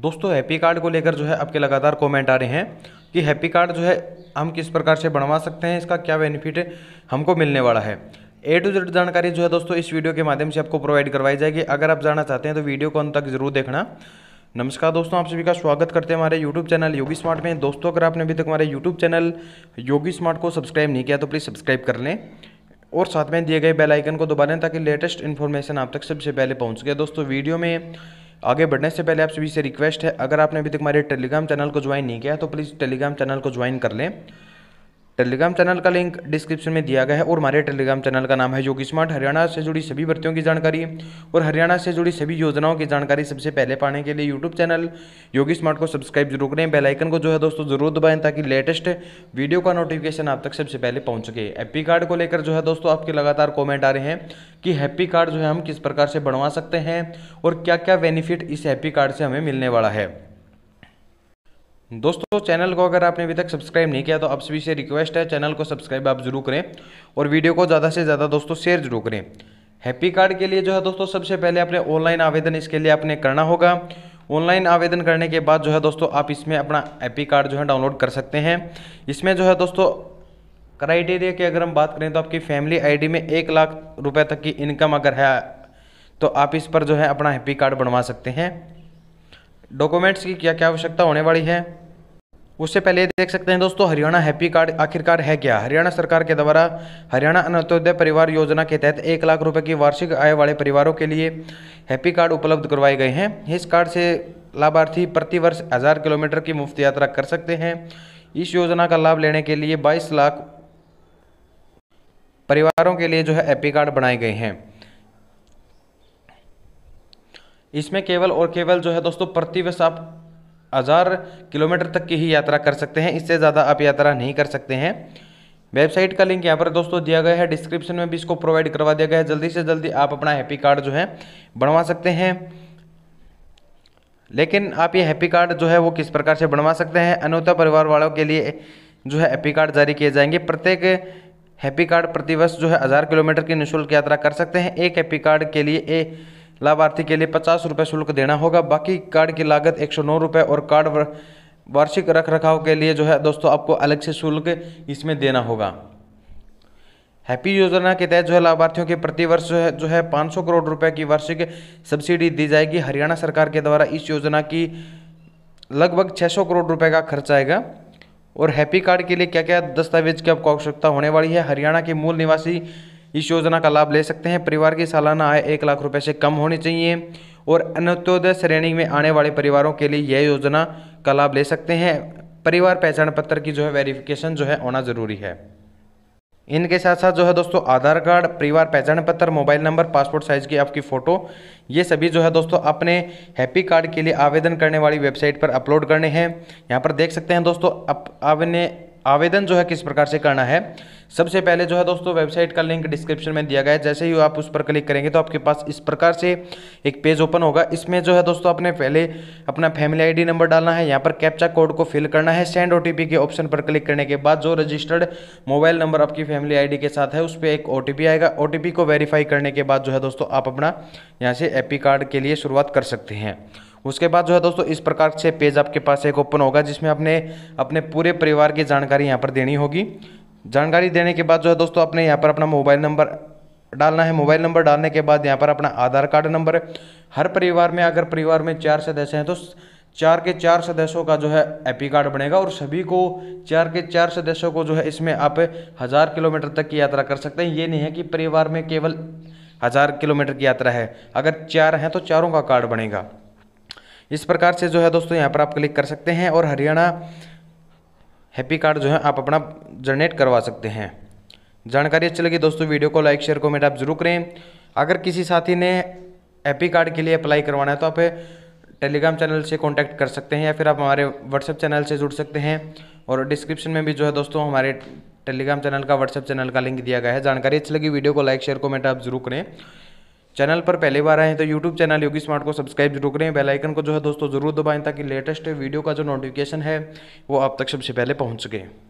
दोस्तों happy card को लेकर जो है आपके लगातार कमेंट आ रहे हैं कि हैप्पी कार्ड जो है हम किस प्रकार से बनवा सकते हैं इसका क्या बेनिफिट हमको मिलने वाला है ए टू जेड जानकारी जो है दोस्तों इस वीडियो के माध्यम से आपको प्रोवाइड करवाई जाएगी अगर आप जानना चाहते हैं तो वीडियो को अंत तक जरूर देखना नमस्कार दोस्तों आप सभी का स्वागत करते हैं हमारे यूट्यूब चैनल योगी स्मार्ट में दोस्तों अगर आपने अभी तक हमारे यूट्यूब चैनल योगी स्मार्ट को सब्सक्राइब नहीं किया तो प्लीज़ सब्सक्राइब कर लें और साथ में दिए गए बेल आइकन को दबा लें ताकि लेटेस्ट इन्फॉर्मेशन आप तक सबसे पहले पहुंच गया दोस्तों वीडियो में आगे बढ़ने से पहले आप सभी से रिक्वेस्ट है अगर आपने अभी तक हमारे टेलीग्राम चैनल को ज्वाइन नहीं किया तो प्लीज़ टेलीग्राम चैनल को ज्वाइन कर लें टेलीग्राम चैनल का लिंक डिस्क्रिप्शन में दिया गया है और हमारे टेलीग्राम चैनल का नाम है योगी स्मार्ट हरियाणा से जुड़ी सभी भर्तियों की जानकारी और हरियाणा से जुड़ी सभी योजनाओं की जानकारी सबसे पहले पाने के लिए यूट्यूब चैनल योगी स्मार्ट को सब्सक्राइब जरूर करें बेलाइकन को जो है दोस्तों जरूर दबाएं ताकि लेटेस्ट वीडियो का नोटिफिकेशन आप तक सबसे पहले पहुँच सके हैप्पी कार्ड को लेकर जो है दोस्तों आपके लगातार कॉमेंट आ रहे हैं कि हैप्पी कार्ड जो है हम किस प्रकार से बनवा सकते हैं और क्या क्या बेनिफिट इस हैप्पी कार्ड से हमें मिलने वाला है दोस्तों चैनल को अगर आपने अभी तक सब्सक्राइब नहीं किया तो आप सभी से रिक्वेस्ट है चैनल को सब्सक्राइब आप जरूर करें और वीडियो को ज़्यादा से ज़्यादा दोस्तों शेयर जरूर करें हैप्पी कार्ड के लिए जो है दोस्तों सबसे पहले आपने ऑनलाइन आवेदन इसके लिए आपने करना होगा ऑनलाइन आवेदन करने के बाद जो है दोस्तों आप इसमें अपना हैप्पी कार्ड जो है डाउनलोड कर सकते हैं इसमें जो है दोस्तों क्राइटेरिया की अगर हम बात करें तो आपकी फैमिली आई में एक लाख रुपये तक की इनकम अगर है तो आप इस पर जो है अपना हैप्पी कार्ड बनवा सकते हैं डॉक्यूमेंट्स की क्या क्या आवश्यकता होने वाली है उससे पहले देख सकते हैं दोस्तों हरियाणा हैप्पी कार्ड आखिरकार है क्या हरियाणा सरकार के द्वारा हरियाणा अन्तोदय परिवार योजना के तहत एक लाख रुपए की वार्षिक आय वाले परिवारों के लिए हैप्पी कार्ड उपलब्ध करवाए गए हैं इस कार्ड से लाभार्थी प्रतिवर्ष हज़ार किलोमीटर की मुफ्त यात्रा कर सकते हैं इस योजना का लाभ लेने के लिए बाईस लाख परिवारों के लिए जो है हैप्पी कार्ड बनाए गए हैं इसमें केवल और केवल जो है दोस्तों प्रति वर्ष आप हज़ार किलोमीटर तक की ही यात्रा कर सकते हैं इससे ज़्यादा आप यात्रा नहीं कर सकते हैं वेबसाइट का लिंक यहाँ पर दोस्तों दिया गया है डिस्क्रिप्शन में भी इसको प्रोवाइड करवा दिया गया है जल्दी से जल्दी आप अपना हैप्पी कार्ड जो है बनवा सकते हैं लेकिन आप ये हैप्पी कार्ड जो है वो किस प्रकार से बनवा सकते हैं अनोता परिवार वालों के लिए जो है हैप्पी कार्ड जारी किए जाएंगे प्रत्येक हैप्पी कार्ड प्रतिवर्ष जो है हज़ार किलोमीटर की निःशुल्क यात्रा कर सकते हैं एक हैप्पी कार्ड के लिए ए लाभार्थी के लिए पचास रुपये शुल्क देना होगा बाकी कार्ड की लागत एक सौ नौ और कार्ड वार्षिक रख रखाव के लिए जो है दोस्तों आपको अलग से शुल्क इसमें देना होगा हैप्पी योजना के तहत जो है लाभार्थियों के प्रतिवर्ष जो है जो है 500 करोड़ रुपए की वार्षिक सब्सिडी दी जाएगी हरियाणा सरकार के द्वारा इस योजना की लगभग 600 करोड़ रुपए का खर्च आएगा और हैप्पी कार्ड के लिए क्या क्या दस्तावेज की आपको आवश्यकता होने वाली है हरियाणा के मूल निवासी इस योजना का लाभ ले सकते हैं परिवार की सालाना आय एक लाख रुपये से कम होनी चाहिए और अनुत्योदय श्रेणी में आने वाले परिवारों के लिए यह योजना का लाभ ले सकते हैं परिवार पहचान पत्र की जो है वेरिफिकेशन जो है होना ज़रूरी है इनके साथ साथ जो है दोस्तों आधार कार्ड परिवार पहचान पत्र मोबाइल नंबर पासपोर्ट साइज़ की आपकी फ़ोटो ये सभी जो है दोस्तों अपने हैप्पी कार्ड के लिए आवेदन करने वाली वेबसाइट पर अपलोड करने हैं यहाँ पर देख सकते हैं दोस्तों अपने आवेदन जो है किस प्रकार से करना है सबसे पहले जो है दोस्तों वेबसाइट का लिंक डिस्क्रिप्शन में दिया गया है जैसे ही आप उस पर क्लिक करेंगे तो आपके पास इस प्रकार से एक पेज ओपन होगा इसमें जो है दोस्तों आपने पहले अपना फैमिली आईडी नंबर डालना है यहाँ पर कैप्चा कोड को फिल करना है सेंड ओटीपी के ऑप्शन पर क्लिक करने के बाद जो रजिस्टर्ड मोबाइल नंबर आपकी फैमिली आई के साथ है उस पर एक ओ आएगा ओ को वेरीफाई करने के बाद जो है दोस्तों आप अपना यहाँ से एपी कार्ड के लिए शुरुआत कर सकते हैं उसके बाद जो है दोस्तों इस प्रकार से पेज आपके पास एक ओपन होगा जिसमें आपने अपने पूरे परिवार की जानकारी यहाँ पर देनी होगी जानकारी देने के बाद जो है दोस्तों आपने यहाँ पर अपना मोबाइल नंबर डालना है मोबाइल नंबर डालने के बाद यहाँ पर अपना आधार कार्ड नंबर हर परिवार में अगर परिवार में चार सदस्य हैं तो चार के चार सदस्यों का जो है एपी कार्ड बनेगा और सभी को चार के चार सदस्यों को जो है इसमें आप हज़ार किलोमीटर तक की यात्रा कर सकते हैं ये नहीं है कि परिवार में केवल हज़ार किलोमीटर की यात्रा है अगर चार हैं तो चारों का कार्ड बनेगा इस प्रकार से जो है दोस्तों यहाँ पर आप क्लिक कर सकते हैं और हरियाणा हैप्पी कार्ड जो है आप अपना जनरेट करवा सकते हैं जानकारी अच्छी लगी दोस्तों वीडियो को लाइक शेयर कमेंट आप जरूर करें अगर किसी साथी ने हैप्पी कार्ड के लिए अप्लाई करवाना है तो आप टेलीग्राम चैनल से कॉन्टैक्ट कर सकते हैं या फिर आप हमारे व्हाट्सएप चैनल से जुड़ सकते हैं और डिस्क्रिप्शन में भी जो है दोस्तों हमारे टेलीग्राम चैनल का व्हाट्सएप चैनल का लिंक दिया गया है जानकारी अच्छी लगी वीडियो को लाइक शेयर कमेंट आप जरूर करें चैनल पर पहली बार आए हैं तो यूट्यूब चैनल योगी स्मार्ट को सब्सक्राइब जरूर करें बेल आइकन को जो है दोस्तों जरूर दबाएं ताकि लेटेस्ट वीडियो का जो नोटिफिकेशन है वो आप तक सबसे पहले पहुंच सके